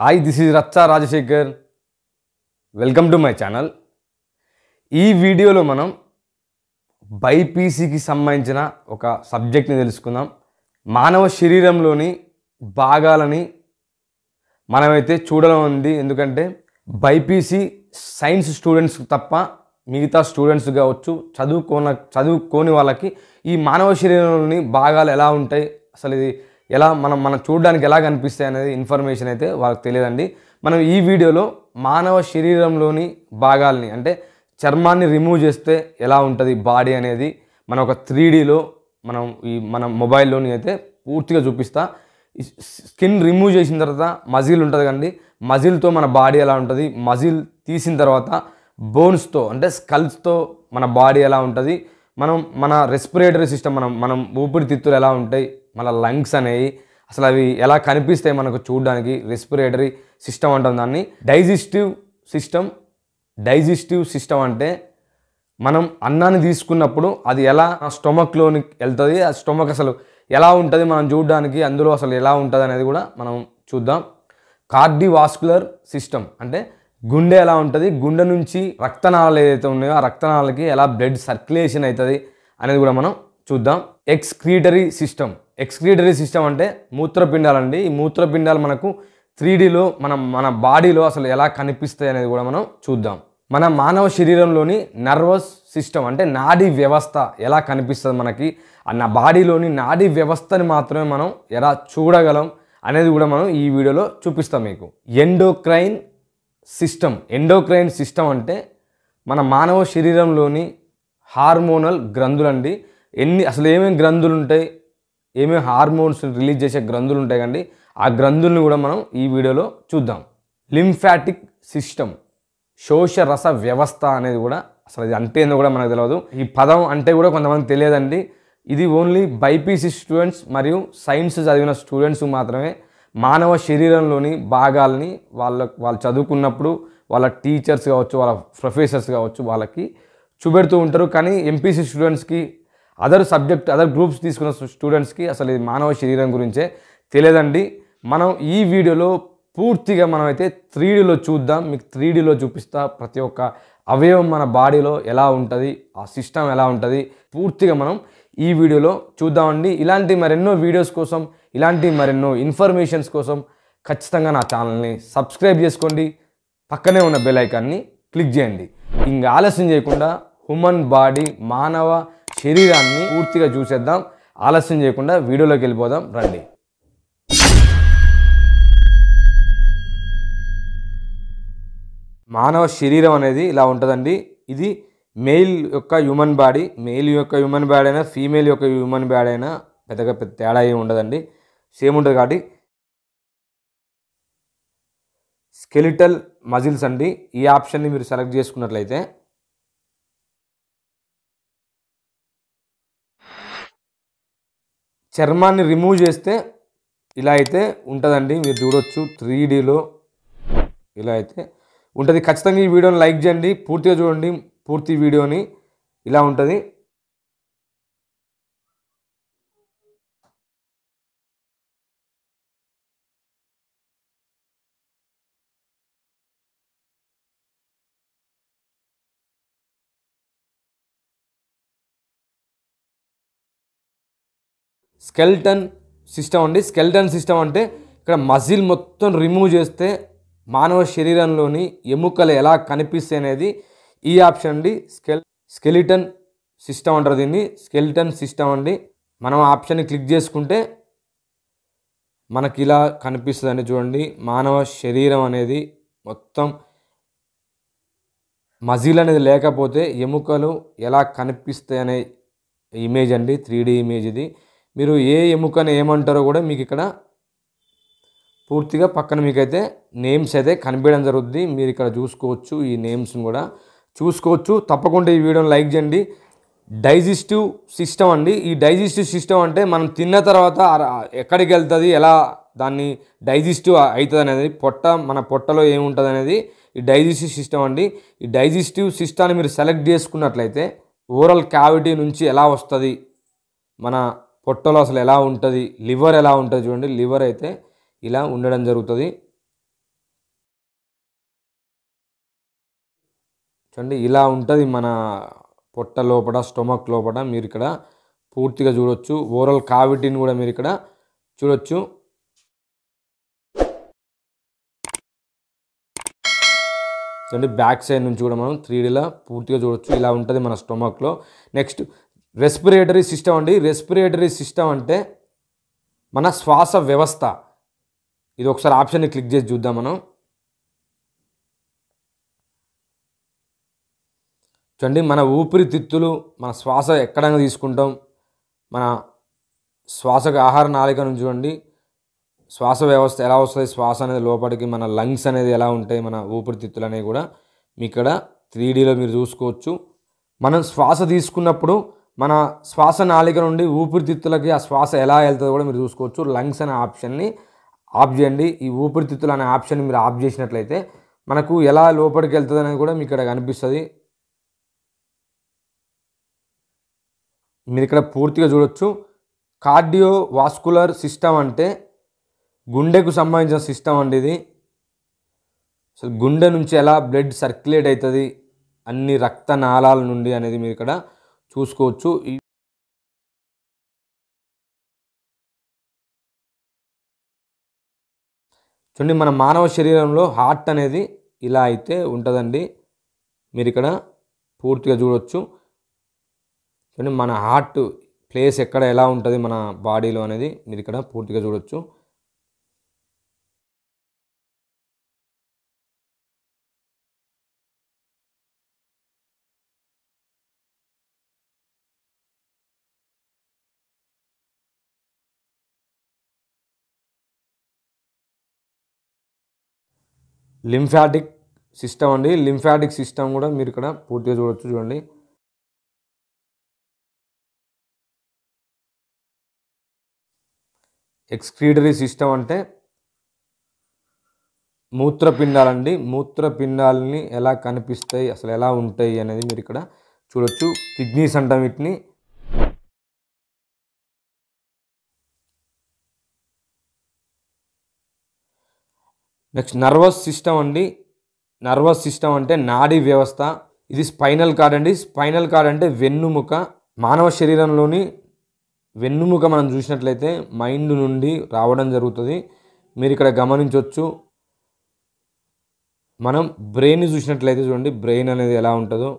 hi this is Racha Rajasekhar welcome to my channel ఈ వీడియోలో మనం బైపీసీకి సంబంధించిన ఒక సబ్జెక్ట్ని తెలుసుకుందాం మానవ శరీరంలోని భాగాలని మనమైతే చూడడం ఉంది ఎందుకంటే బైపీసీ సైన్స్ స్టూడెంట్స్ తప్ప మిగతా స్టూడెంట్స్ కావచ్చు చదువుకోన చదువుకోని వాళ్ళకి ఈ మానవ శరీరంలోని భాగాలు ఎలా ఉంటాయి అసలు ఇది ఎలా మనం మనం చూడడానికి ఎలా కనిపిస్తాయి అనేది ఇన్ఫర్మేషన్ అయితే వాళ్ళకి తెలియదండి మనం ఈ వీడియోలో మానవ శరీరంలోని భాగాల్ని అంటే చర్మాన్ని రిమూవ్ చేస్తే ఎలా ఉంటుంది బాడీ అనేది మన ఒక త్రీ మనం ఈ మన మొబైల్లోని అయితే పూర్తిగా చూపిస్తా స్కిన్ రిమూవ్ చేసిన తర్వాత మజిల్ ఉంటుంది కండి మజిల్తో మన బాడీ ఎలా ఉంటుంది మజిల్ తీసిన తర్వాత బోన్స్తో అంటే స్కల్స్తో మన బాడీ ఎలా ఉంటుంది మనం మన రెస్పిరేటరీ సిస్టమ్ మనం మనం ఊపిరితిత్తులు ఎలా ఉంటాయి మళ్ళీ లంగ్స్ అనేవి అసలు అవి ఎలా కనిపిస్తాయి మనకు చూడడానికి రెస్పిరేటరీ సిస్టమ్ అంటాం దాన్ని డైజెస్టివ్ సిస్టమ్ డైజెస్టివ్ సిస్టమ్ అంటే మనం అన్నాన్ని తీసుకున్నప్పుడు అది ఎలా స్టొమక్లోని వెళ్తుంది ఆ స్టొమక్ అసలు ఎలా ఉంటుంది మనం చూడడానికి అందులో అసలు ఎలా ఉంటుంది అనేది కూడా మనం చూద్దాం కార్డివాస్కులర్ సిస్టమ్ అంటే గుండె ఎలా ఉంటుంది గుండె నుంచి రక్తనాళాలు ఏదైతే ఉన్నాయో ఆ రక్తనాళాలకి ఎలా బ్లడ్ సర్క్యులేషన్ అవుతుంది అనేది కూడా మనం చూద్దాం ఎక్స్క్రీటరీ సిస్టమ్ ఎక్స్క్రీటరీ సిస్టమ్ అంటే మూత్రపిండాలండి ఈ మూత్రపిండాలు మనకు త్రీడీలో మనం మన బాడీలో అసలు ఎలా కనిపిస్తాయి అనేది కూడా మనం చూద్దాం మన మానవ శరీరంలోని నర్వస్ సిస్టమ్ అంటే నాడీ వ్యవస్థ ఎలా కనిపిస్తుంది మనకి నా బాడీలోని నాడీ వ్యవస్థని మాత్రమే మనం ఎలా చూడగలం అనేది కూడా మనం ఈ వీడియోలో చూపిస్తాం మీకు ఎండోక్రైన్ సిస్టమ్ ఎండోక్రైన్ సిస్టమ్ అంటే మన మానవ శరీరంలోని హార్మోనల్ గ్రంథులండి ఎన్ని అసలు ఏమేమి గ్రంథులు ఉంటాయి ఏమేమి హార్మోన్స్ రిలీజ్ చేసే గ్రంథులు ఉంటాయి కండి ఆ గ్రంథుల్ని కూడా మనం ఈ వీడియోలో చూద్దాం లింఫాటిక్ సిస్టమ్ శోషరస వ్యవస్థ అనేది కూడా అసలు ఇది అంటే ఏందో కూడా మనకు తెలియదు ఈ పదం అంటే కూడా కొంతమంది తెలియదండి ఇది ఓన్లీ బైపీసీ స్టూడెంట్స్ మరియు సైన్స్ చదివిన స్టూడెంట్స్ మాత్రమే మానవ శరీరంలోని భాగాల్ని వాళ్ళ వాళ్ళు చదువుకున్నప్పుడు వాళ్ళ టీచర్స్ కావచ్చు వాళ్ళ ప్రొఫెసర్స్ కావచ్చు వాళ్ళకి చూపెడుతూ ఉంటారు కానీ ఎంపీసీ స్టూడెంట్స్కి అదర్ సబ్జెక్ట్ అదర్ గ్రూప్స్ తీసుకున్న స్టూడెంట్స్కి అసలు ఇది మానవ శరీరం గురించే తెలియదండి మనం ఈ వీడియోలో పూర్తిగా మనమైతే త్రీడీలో చూద్దాం మీకు త్రీడీలో చూపిస్తా ప్రతి ఒక్క అవయవం మన బాడీలో ఎలా ఉంటుంది ఆ సిస్టమ్ ఎలా ఉంటుంది పూర్తిగా మనం ఈ వీడియోలో చూద్దామండి ఇలాంటి మరెన్నో వీడియోస్ కోసం ఇలాంటి మరెన్నో ఇన్ఫర్మేషన్స్ కోసం ఖచ్చితంగా నా ఛానల్ని సబ్స్క్రైబ్ చేసుకోండి పక్కనే ఉన్న బెల్ ఐకాన్ని క్లిక్ చేయండి ఇంకా ఆలస్యం చేయకుండా హ్యూమన్ బాడీ మానవ శరీరాన్ని పూర్తిగా చూసేద్దాం ఆలస్యం చేయకుండా వీడియోలోకి వెళ్ళిపోదాం రండి మానవ శరీరం అనేది ఇలా ఉంటుందండి ఇది మెయిల్ యొక్క హ్యూమన్ బాడీ మెయిల్ యొక్క హ్యూమన్ బాడీ అయినా ఫీమేల్ యొక్క హ్యూమన్ బాడీ అయినా పెద్దగా పెద్ద తేడా ఏమి ఉండదండి సేమ్ ఉంటుంది కాబట్టి స్కెలిటల్ మజిల్స్ అండి ఈ ఆప్షన్ని మీరు సెలెక్ట్ చేసుకున్నట్లయితే చర్మాన్ని రిమూవ్ చేస్తే ఇలా అయితే ఉంటుందండి మీరు చూడొచ్చు త్రీ డీలో ఇలా అయితే ఉంటుంది ఖచ్చితంగా ఈ వీడియోని లైక్ చేయండి పూర్తిగా చూడండి పూర్తి వీడియోని ఇలా ఉంటుంది స్కెల్టన్ సిస్టమ్ అండి స్కెల్టన్ సిస్టమ్ అంటే ఇక్కడ మజిల్ మొత్తం రిమూవ్ చేస్తే మానవ శరీరంలోని ఎముకలు ఎలా కనిపిస్తే అనేది ఈ ఆప్షన్ అండి స్కెల్ స్కెలిటన్ సిస్టమ్ అంటారు దీన్ని స్కెలిటన్ సిస్టమ్ అండి మనం ఆప్షన్ని క్లిక్ చేసుకుంటే మనకి ఇలా కనిపిస్తుందండి చూడండి మానవ శరీరం అనేది మొత్తం మజిల్ అనేది లేకపోతే ఎముకలు ఎలా కనిపిస్తాయి అనే ఇమేజ్ అండి త్రీ ఇమేజ్ ఇది మీరు ఏ ఎముకని ఏమంటారో కూడా మీకు ఇక్కడ పూర్తిగా పక్కన మీకైతే నేమ్స్ అయితే కనిపించడం జరుగుతుంది మీరు ఇక్కడ చూసుకోవచ్చు ఈ నేమ్స్ని కూడా చూసుకోవచ్చు తప్పకుండా ఈ వీడియోని లైక్ చేయండి డైజెస్టివ్ సిస్టమ్ అండి ఈ డైజెస్టివ్ సిస్టమ్ అంటే మనం తిన్న తర్వాత ఎక్కడికి వెళ్తుంది ఎలా దాన్ని డైజెస్టివ్ అవుతుంది అనేది పొట్ట మన పొట్టలో ఏముంటుంది అనేది ఈ డైజెస్టివ్ సిస్టమ్ అండి ఈ డైజెస్టివ్ సిస్టాన్ని మీరు సెలెక్ట్ చేసుకున్నట్లయితే ఓరల్ క్యావిటీ నుంచి ఎలా వస్తుంది మన పొట్టలో అసలు ఎలా ఉంటుంది లివర్ ఎలా ఉంటుంది చూడండి లివర్ అయితే ఇలా ఉండడం జరుగుతుంది చూడండి ఇలా ఉంటుంది మన పొట్ట లోపల స్టొమక్ లోపల మీరు ఇక్కడ పూర్తిగా చూడొచ్చు ఓవరాల్ కావిటీని కూడా మీరు ఇక్కడ చూడొచ్చు చూడండి బ్యాక్ సైడ్ నుంచి కూడా మనం త్రీడీలో పూర్తిగా చూడొచ్చు ఇలా ఉంటుంది మన స్టొమక్లో నెక్స్ట్ రెస్పిరేటరీ సిస్టమ్ అండి రెస్పిరేటరీ సిస్టమ్ అంటే మన శ్వాస వ్యవస్థ ఇది ఒకసారి ఆప్షన్ని క్లిక్ చేసి చూద్దాం మనం చూడండి మన ఊపిరితిత్తులు మన శ్వాస ఎక్కడ తీసుకుంటాం మన శ్వాసకు ఆహార నాళిక నుంచి చూడండి శ్వాస వ్యవస్థ ఎలా వస్తుంది శ్వాస అనేది లోపలికి మన లంగ్స్ అనేది ఎలా ఉంటాయి మన ఊపిరితిత్తులు అనేవి కూడా మీ ఇక్కడ త్రీడీలో మీరు చూసుకోవచ్చు మనం శ్వాస తీసుకున్నప్పుడు మన శ్వాస నాలిక నుండి ఊపిరితిత్తులకి ఆ శ్వాస ఎలా వెళ్తుందో కూడా మీరు చూసుకోవచ్చు లంగ్స్ అనే ఆప్షన్ని ఆఫ్ చేయండి ఈ ఊపిరితిత్తులు అనే ఆప్షన్ మీరు ఆఫ్ చేసినట్లయితే మనకు ఎలా లోపలికి వెళ్తుంది అనేది కూడా మీకు ఇక్కడ కనిపిస్తుంది మీరు ఇక్కడ పూర్తిగా చూడొచ్చు కార్డియో వాస్కులర్ సిస్టమ్ అంటే గుండెకు సంబంధించిన సిస్టమ్ అండి ఇది అసలు గుండె నుంచి ఎలా బ్లడ్ సర్క్యులేట్ అవుతుంది అన్ని రక్త నాళాల నుండి అనేది మీరు ఇక్కడ చూసుకోవచ్చు చూడండి మన మానవ శరీరంలో హార్ట్ అనేది ఇలా అయితే ఉంటుందండి మీరు ఇక్కడ పూర్తిగా చూడవచ్చు చూడండి మన హార్ట్ ప్లేస్ ఎక్కడ ఎలా ఉంటుంది మన బాడీలో అనేది మీరు ఇక్కడ పూర్తిగా చూడవచ్చు లింఫాటిక్ సిస్టమ్ అండి లింఫాటిక్ సిస్టమ్ కూడా మీరు ఇక్కడ పూర్తిగా చూడవచ్చు చూడండి ఎక్స్క్రీటరీ సిస్టమ్ అంటే మూత్రపిండాలండి మూత్రపిండాలని ఎలా కనిపిస్తాయి అసలు ఎలా ఉంటాయి అనేది మీరు ఇక్కడ చూడొచ్చు కిడ్నీస్ అంటాం వీటిని నెక్స్ట్ నర్వస్ సిస్టమ్ అండి నర్వస్ సిస్టమ్ అంటే నాడీ వ్యవస్థ ఇది స్పైనల్ కార్డ్ అండి స్పైనల్ కార్డ్ అంటే వెన్నుముక మానవ శరీరంలోని వెన్నుముక మనం చూసినట్లయితే మైండ్ నుండి రావడం జరుగుతుంది మీరు ఇక్కడ గమనించవచ్చు మనం బ్రెయిన్ చూసినట్లయితే చూడండి బ్రెయిన్ అనేది ఎలా ఉంటుందో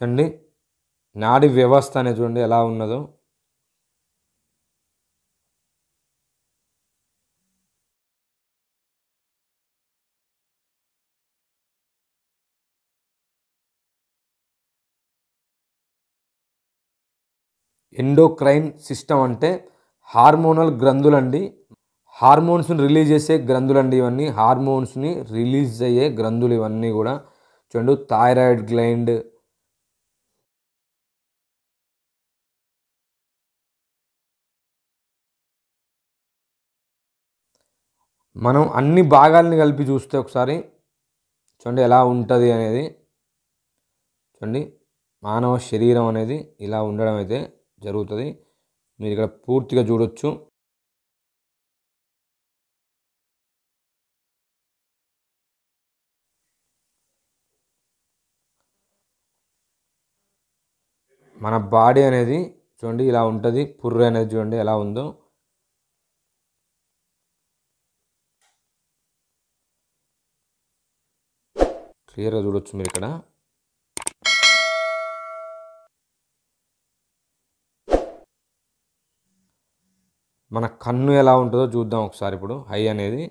చూడండి నాడి వ్యవస్థ అనేది చూడండి ఎలా ఉన్నదో ఎండోక్రైన్ సిస్టమ్ అంటే హార్మోనల్ గ్రంథులండి హార్మోన్స్ని రిలీజ్ చేసే గ్రంథులండి ఇవన్నీ హార్మోన్స్ని రిలీజ్ అయ్యే గ్రంథులు ఇవన్నీ కూడా చూడండి థైరాయిడ్ గ్లైండ్ మనం అన్ని భాగాలని కలిపి చూస్తే ఒకసారి చూడండి ఎలా ఉంటుంది అనేది చూడండి మానవ శరీరం అనేది ఇలా ఉండడం అయితే జరుగుతుంది మీరు ఇక్కడ పూర్తిగా చూడొచ్చు మన బాడీ అనేది చూడండి ఇలా ఉంటుంది పుర్రు అనేది చూడండి ఎలా ఉందో క్లియర్గా చూడొచ్చు మీరు ఇక్కడ మన కన్ను ఎలా ఉంటుందో చూద్దాం ఒకసారి ఇప్పుడు హై అనేది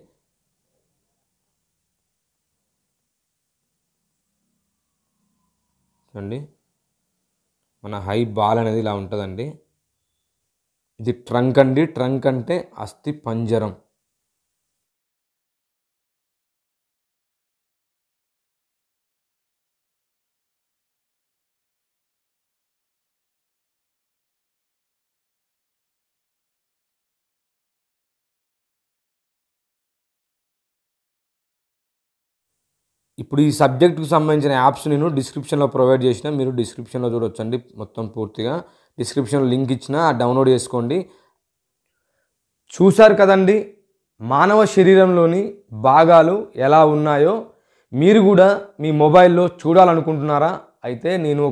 చూడండి మన హై బాల్ అనేది ఇలా ఉంటుందండి ఇది ట్రంక్ అండి ట్రంక్ అంటే అస్థి పంజరం ఇప్పుడు ఈ సబ్జెక్టుకు సంబంధించిన యాప్స్ నేను డిస్క్రిప్షన్లో ప్రొవైడ్ చేసిన మీరు డిస్క్రిప్షన్లో చూడొచ్చండి మొత్తం పూర్తిగా డిస్క్రిప్షన్లో లింక్ ఇచ్చిన డౌన్లోడ్ చేసుకోండి చూశారు కదండి మానవ శరీరంలోని భాగాలు ఎలా ఉన్నాయో మీరు కూడా మీ మొబైల్లో చూడాలనుకుంటున్నారా అయితే నేను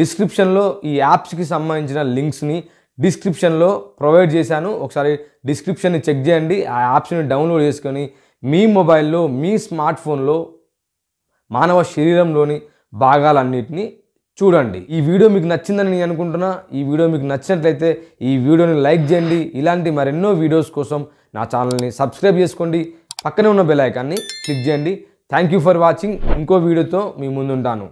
డిస్క్రిప్షన్లో ఈ యాప్స్కి సంబంధించిన లింక్స్ని డిస్క్రిప్షన్లో ప్రొవైడ్ చేశాను ఒకసారి డిస్క్రిప్షన్ని చెక్ చేయండి ఆ యాప్స్ని డౌన్లోడ్ చేసుకొని మీ మొబైల్లో మీ స్మార్ట్ ఫోన్లో మానవ శరీరంలోని భాగాలన్నిటిని చూడండి ఈ వీడియో మీకు నచ్చిందని నేను అనుకుంటున్నా ఈ వీడియో మీకు నచ్చినట్లయితే ఈ వీడియోని లైక్ చేయండి ఇలాంటి మరెన్నో వీడియోస్ కోసం నా ఛానల్ని సబ్స్క్రైబ్ చేసుకోండి పక్కనే ఉన్న బెల్ ఐకాన్ని క్లిక్ చేయండి థ్యాంక్ యూ ఫర్ వాచింగ్ ఇంకో వీడియోతో మీ ముందుంటాను